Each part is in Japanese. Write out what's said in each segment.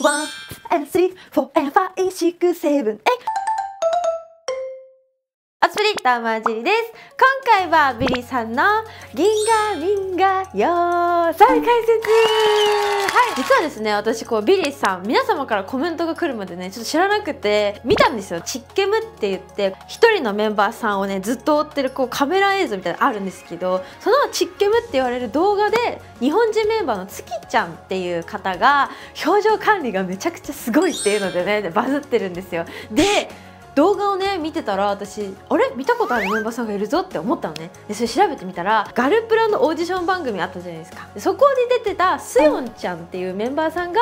1 and 3 forever 8, 8スプリッターまじりです今回はビリーさんの銀河銀河よー解説はい実はですね私こうビリーさん皆様からコメントが来るまでねちょっと知らなくて見たんですよチッケムって言って一人のメンバーさんをねずっと追ってるこうカメラ映像みたいなのあるんですけどそのチッケムって言われる動画で日本人メンバーの月ちゃんっていう方が表情管理がめちゃくちゃすごいっていうのでねバズってるんですよで動画をね見てたら私あれ見たことあるメンバーさんがいるぞって思ったのねでそれ調べてみたらガルプラのオーディション番組あったじゃないですかそこに出てたスヨンちゃんっていうメンバーさんが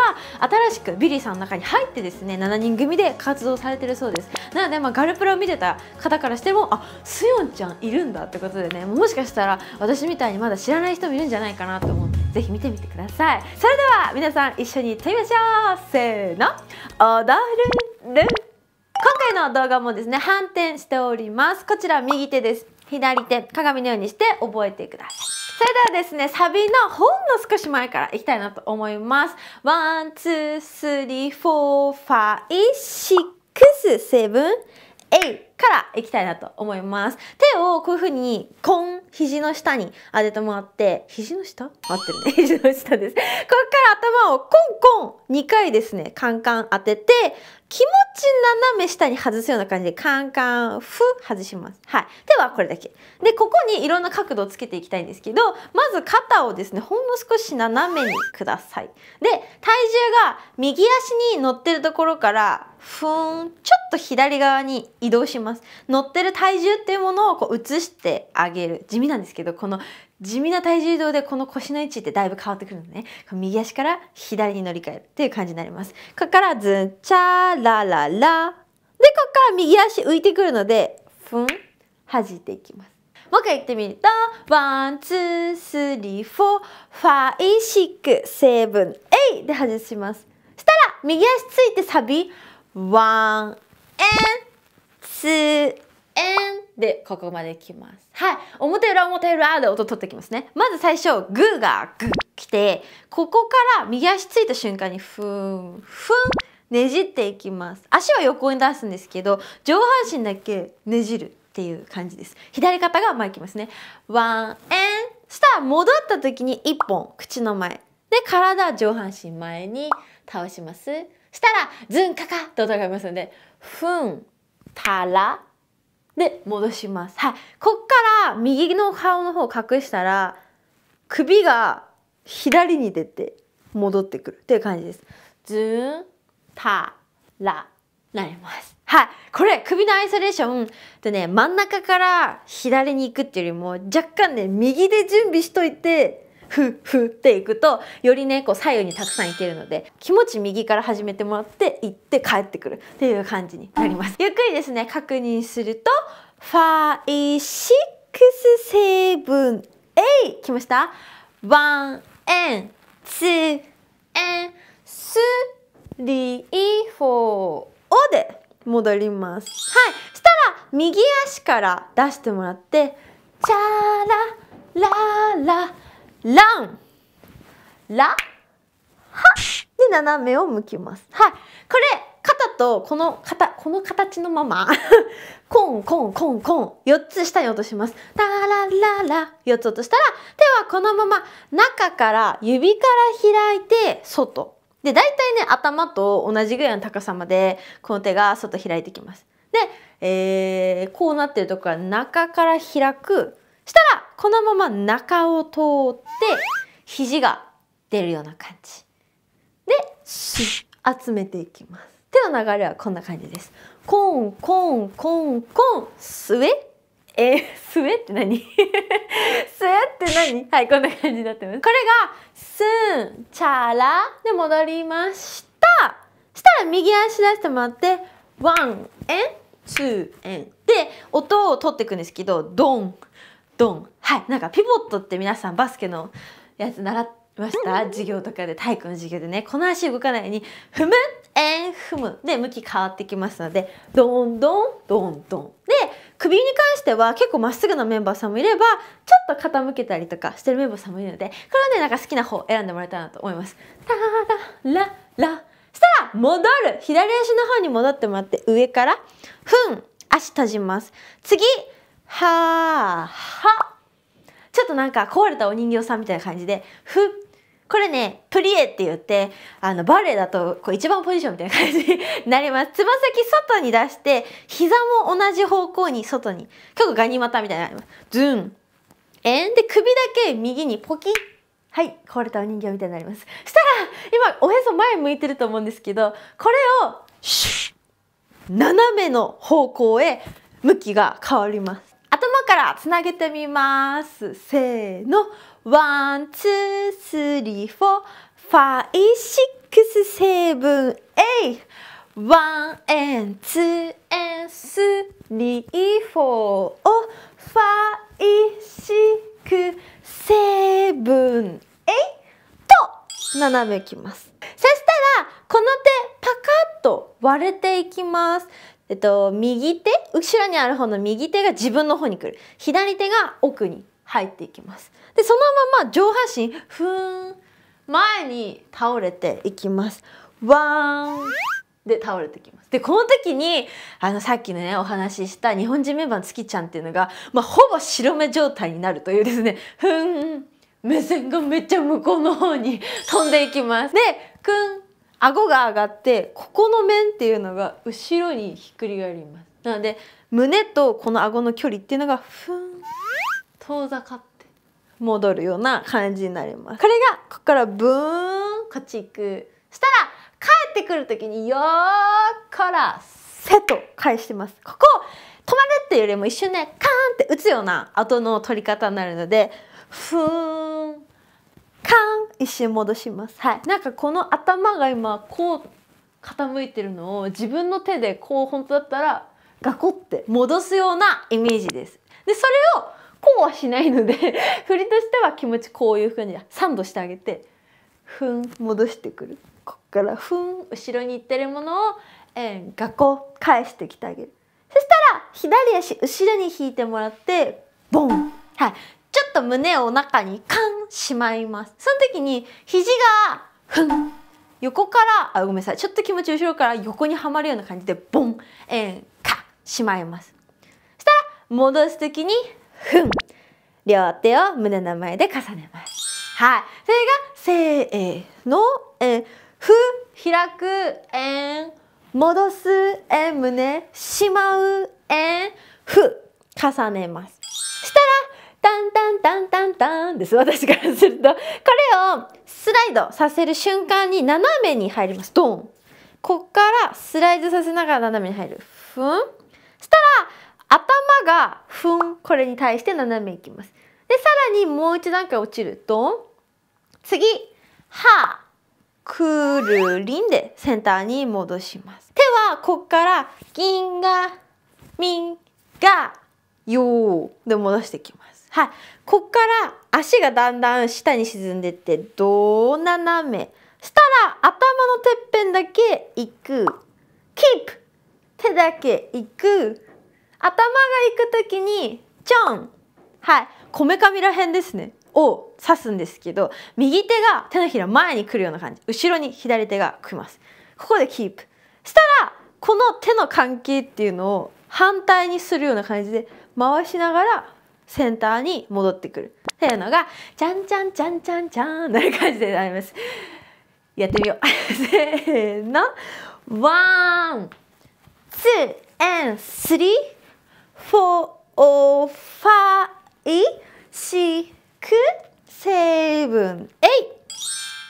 新しくビリーさんの中に入ってですね7人組で活動されてるそうですなので、まあ、ガルプラを見てた方からしてもあスヨンちゃんいるんだってことでねもしかしたら私みたいにまだ知らない人もいるんじゃないかなと思ってぜひ見てみてくださいそれでは皆さん一緒に行ってみましょうせーの踊るる今回の動画もですね、反転しております。こちら右手です。左手、鏡のようにして覚えてください。それではですね、サビのほんの少し前からいきたいなと思います。ワン、ツー、スリー、フォー、ファイ、シックス、セブン、エイからいきたいなと思います。手をこういう風にコン、肘の下に当ててもらって、肘の下合ってるね。肘の下です。こっから頭をコンコン2回ですね、カンカン当てて、気持ち斜め下に外すような感じでカンカンふ、外します。はい。ではこれだけ。で、ここにいろんな角度をつけていきたいんですけど、まず肩をですね、ほんの少し斜めにください。で、体重が右足に乗ってるところから、ふーん、ちょっと左側に移動します。ます乗ってる体重っていうものをこう移してあげる地味なんですけどこの地味な体重移動でこの腰の位置ってだいぶ変わってくるのね右足から左に乗り換えるっていう感じになりますここからズンチャーラララでここから右足浮いてくるのでふん弾いていきますもう一回言ってみると、ワン、ツー、スリー、フォー、ファイ、シック、セブン、エイで外します。したら、右足ついてサビ、ワン、エン、す、えんで、ここまで来ます。はい。表裏表裏で音取ってきますね。まず最初、グーがグー来て、ここから右足ついた瞬間に、ふん、ふん、ねじっていきます。足は横に出すんですけど、上半身だけねじるっていう感じです。左肩が前来ますね。ワン、エン。したら戻った時に1本、口の前。で、体上半身前に倒します。したら、ズンカカッと音がありますので、ふん、たらで戻します。はい。こっから右の顔の方を隠したら首が左に出て戻ってくるっていう感じです。ずんたらなります。はい。これ首のアイソレーションでね真ん中から左に行くっていうよりも若干ね右で準備しといてふふっていくとよりねこう左右にたくさんいけるので気持ち右から始めてもらって行って帰ってくるっていう感じになりますゆっくりですね確認するとブンエイ来ました1ツ n d 2 a ーフォーおで戻りますはいしたら右足から出してもらってチャラララランラハで斜めを向きます。はい。これ、肩とこの肩、この形のままコンコンコンコン、4つ下に落とします。タラララ、4つ落としたら、手はこのまま中から指から開いて外。で、大体ね、頭と同じぐらいの高さまで、この手が外開いてきます。で、えー、こうなってるところは中から開く、このまま中を通って肘が出るような感じで集めていきます手の流れはこんな感じですコンコンコンコンスエえー、スエって何スエって何はいこんな感じになってますこれがスンチャラで戻りましたしたら右足出してもらってワンエンツーエンで音を取っていくんですけどドンドンはいなんかピボットって皆さんバスケのやつ習いました授業とかで体育の授業でねこの足動かないように踏むえん踏むで向き変わってきますのでどんどんどんどんで首に関しては結構まっすぐのメンバーさんもいればちょっと傾けたりとかしてるメンバーさんもいるのでこれはねなんか好きな方選んでもらえたらなと思います。タラら、ら。したら戻る左足の方に戻ってもらって上からふん足閉じます。次はーはちょっとなんか壊れたお人形さんみたいな感じでふこれねプリエって言ってあのバレエだとこう一番ポジションみたいな感じになりますつま先外に出して膝も同じ方向に外に結構ガニ股みたいなズンえんで首だけ右にポキッはい、壊れたお人形みたいになります。したら、今、おへそ前向いてると思うんですけど、これを、斜めの方向へ向きが変わります。頭からつなげてみます。せーの。ワン、ツー、スリー、フォー、ファイ、シックス、セブン、エイ。ワン、エン、ツー、エン、スリー、フォー、オ、ファイ、シック、セブン、エイ。と、斜めきます。そしたら、この手、パカッと割れていきます。えっと、右手後ろにある方の右手が自分の方に来る左手が奥に入っていきますでそのまま上半身ふーん前に倒れていきますわーんで倒れてきますでこの時にあのさっきのねお話しした日本人メンバーの月ちゃんっていうのが、まあ、ほぼ白目状態になるというですねふーん目線がめっちゃ向こうの方に飛んでいきますでくん顎が上がってここの面っていうのが後ろにひっくり返りますなので胸とこの顎の距離っていうのがふん遠ざかって戻るような感じになりますこれがここからブーンこっち行くしたら帰ってくる時によーからせと返してますここ止まるっていうよりも一瞬ねカーンって打つような後の取り方になるのでふーん一瞬戻しますはいなんかこの頭が今こう傾いてるのを自分の手でこう本当だったらガコって戻すようなイメージですでそれをこうはしないので 振りとしては気持ちこういう風にサンドしてあげてふん戻してくるこっからふん後ろに行ってるものを、えー、ガコ返してきてあげるそしたら左足後ろに引いてもらってボンはいちょっと胸を中にカンしまいますその時に肘がふん横からあごめんなさいちょっと気持ち後ろから横にはまるような感じでボンえんかしまいますそしたら戻す時にふん両手を胸の前で重ねますはいそれがせーのえふ開くえん戻すえん胸しまうえんふ重ねますタンタンタンタンタンです。私からすると。これをスライドさせる瞬間に斜めに入ります。ドンこっからスライドさせながら斜めに入る。ふんしたら、頭がふん。これに対して斜めいきます。で、さらにもう一段階落ちる。ドン次、は、くるりんでセンターに戻します。手はこっから銀が、みんが、よーで戻していきます。はい。こっから足がだんだん下に沈んでって、どう斜め。したら頭のてっぺんだけ行く。キープ手だけ行く。頭が行くときに、チョンはい。こめかみらへんですね。を指すんですけど、右手が手のひら前に来るような感じ。後ろに左手が来ます。ここでキープ。したら、この手の関係っていうのを反対にするような感じで回しながらセンターに戻ってくるっていうのがちゃんちゃんちゃんちゃんちゃんなる感じでありますやってみよう せーのワンツーエンスリーフォー four five six s e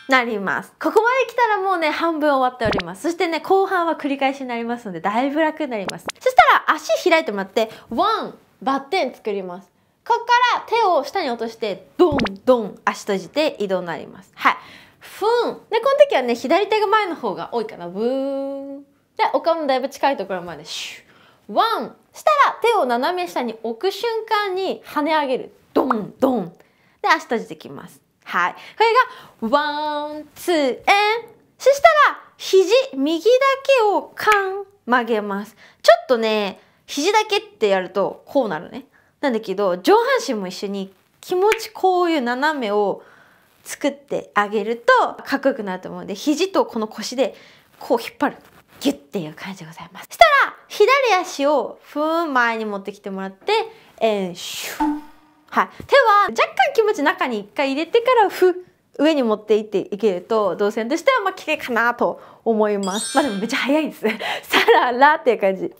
なります。ここまで来たらもうね、半分終わっております。そしてね、後半は繰り返しになりますので、だいぶ楽になります。そしたら足開いてもらって、ワン、バッテン作ります。ここから手を下に落として、ドンドン足閉じて移動になります。はい。ふん。で、この時はね、左手が前の方が多いかな。ブーン。で、お顔のだいぶ近いところまで、シュワン。したら、手を斜め下に置く瞬間に跳ね上げる。ドンドン。で、足閉じてきます。はい。これが、ワン、ツー、エン。そしたら、肘、右だけをカン曲げます。ちょっとね、肘だけってやると、こうなるね。なんだけど上半身も一緒に気持ちこういう斜めを作ってあげるとかっこよくなると思うんで肘とこの腰でこう引っ張るギュッていう感じでございますそしたら左足をふーん前に持ってきてもらってえんシュはい、手は若干気持ち中に一回入れてからふ上に持っていっていけると動線としてはまあ綺麗かなと思いますまあでもめっちゃ早いですね さららっていう感じはいで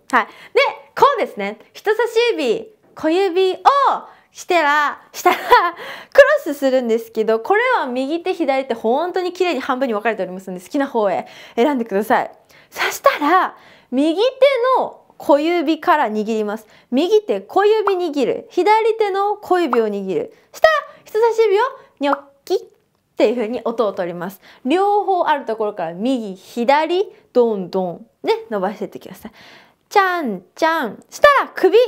こうですね人差し指小指をしたら、したら、クロスするんですけど、これは右手左手本当に綺麗に半分に分かれておりますので、好きな方へ選んでください。そしたら、右手の小指から握ります。右手小指握る。左手の小指を握る。したら、人差し指をニョッキっていう風に音を取ります。両方あるところから右、左、どんどんね、伸ばしていってください。ちゃんちゃん。したら首、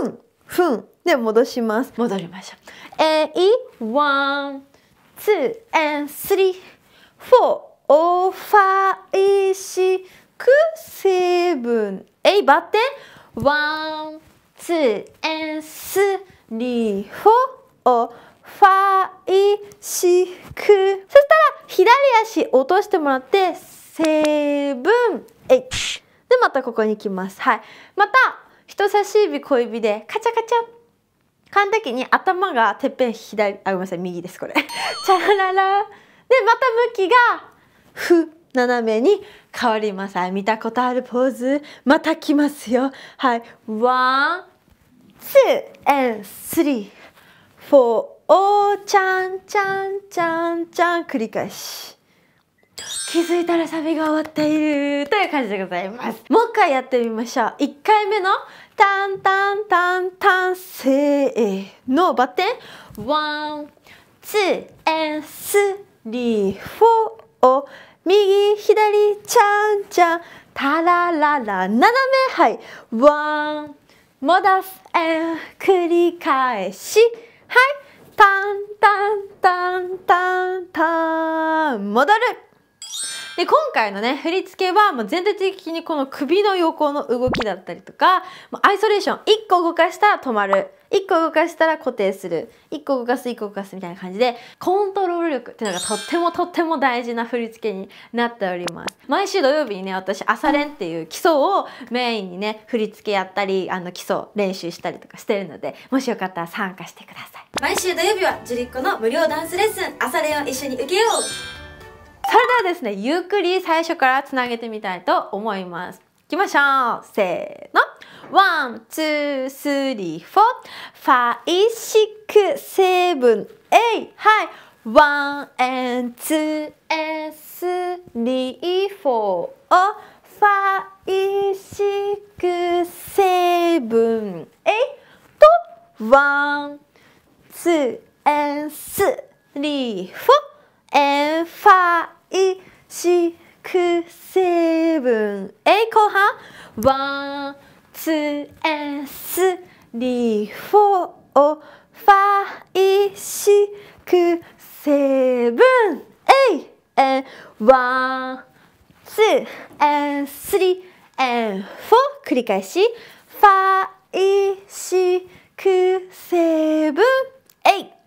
ふん。分で戻します戻りましょうえいワンツーエンスリーフォーオファイシクセブンえいバッテンワンツーエンスリーフォーオファイシクそしたら左足落としてもらってセブンえいでまたここにきますはいまた人差し指小指でカチャカチャかんだ時に頭がてっぺん左あごめんなさい右ですこれ チャラララでまた向きがふ斜めに変わります、は見たことあるポーズまた来ますよはいワンツーエンスリーフォーおーちゃんちゃんちゃんちゃん繰り返し気づいたらサビが終わっているという感じでございますもう一回やってみましょう1回目のタンタンタンタンせーのバッテンワンツーエンスリーフォー右左ちゃんちゃんタラララ斜めはいワン戻すエン繰り返しはいタンタンタンタンタン戻るで、今回のね、振り付けは、もう全体的にこの首の横の動きだったりとか、もうアイソレーション、1個動かしたら止まる。1個動かしたら固定する。1個動かす、1個動かすみたいな感じで、コントロール力っていうのがとってもとっても大事な振り付けになっております。毎週土曜日にね、私、朝練っていう基礎をメインにね、振り付けやったり、あの、基礎練習したりとかしてるので、もしよかったら参加してください。毎週土曜日は、ジュリッコの無料ダンスレッスン、朝練を一緒に受けようそれではですね、ゆっくり最初からつなげてみたいと思います。いきましょう。せーの。ワン、ツー、スリー、フォー。ファイシック、セブン、エイ。はい。ワン、エン、ツエン、スリー、フォー。ファイシック、セブン、エイ。と、ワン、ツー、エン、スリー、フォー。エン、ファー、い四、くセブンエイ、後半ワンツーエスリーフォーファイシクセブンえいえワンツーエスリーエンフォー繰り返しファイシクセブンエイ。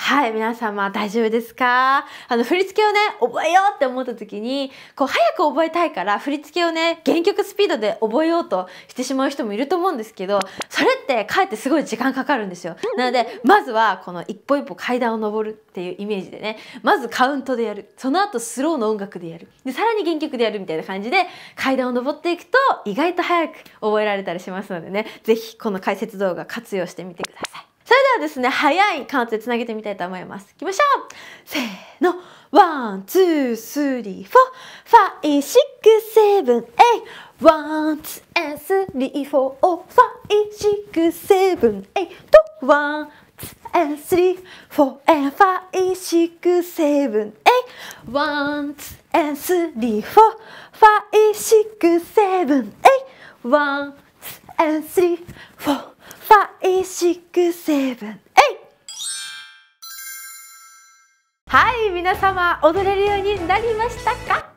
はい、皆様大丈夫ですかあの、振り付けをね、覚えようって思った時に、こう、早く覚えたいから、振り付けをね、原曲スピードで覚えようとしてしまう人もいると思うんですけど、それってかえってすごい時間かかるんですよ。なので、まずは、この一歩一歩階段を上るっていうイメージでね、まずカウントでやる。その後、スローの音楽でやる。で、さらに原曲でやるみたいな感じで、階段を上っていくと、意外と早く覚えられたりしますのでね、是非この解説動画活用してみてください。それではですね、早い感じつなげてみたいと思います。行きましょうせーのワワワンンンンツツーー、ー、ーー、ー、ススリリフフフフォォァァイイ。イイ。シシッッククセセブブエエと、!1, 2, 3, 4, 5, 6, フ 8! 1, 2, 3, 4, 5, 6, 7, 8! 1, 2, ン 4, 5, 6, ン 8! 1, 2, 3, 4, 5, 6, 7, 8! 1, 2, 3, 4, 5, 6, 7, 8! 1, 2, 3, 4, 5, 6, スリー、フォー。five, six, s e v e はい皆様踊れるようになりましたか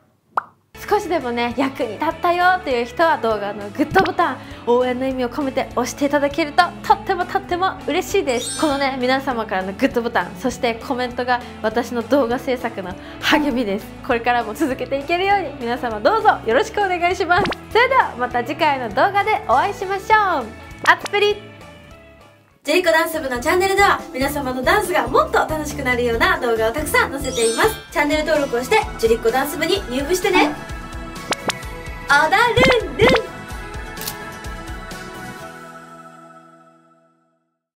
少しでもね役に立ったよという人は動画のグッドボタン応援の意味を込めて押していただけるととってもとっても嬉しいですこのね皆様からのグッドボタンそしてコメントが私の動画制作の励みですこれからも続けていけるように皆様どうぞよろしくお願いしますそれではまた次回の動画でお会いしましょうあつぷりジェリコダンス部のチャンネルでは皆様のダンスがもっと楽しくなるような動画をたくさん載せていますチャンネル登録をしてジュリコダンス部に入部してね踊るるん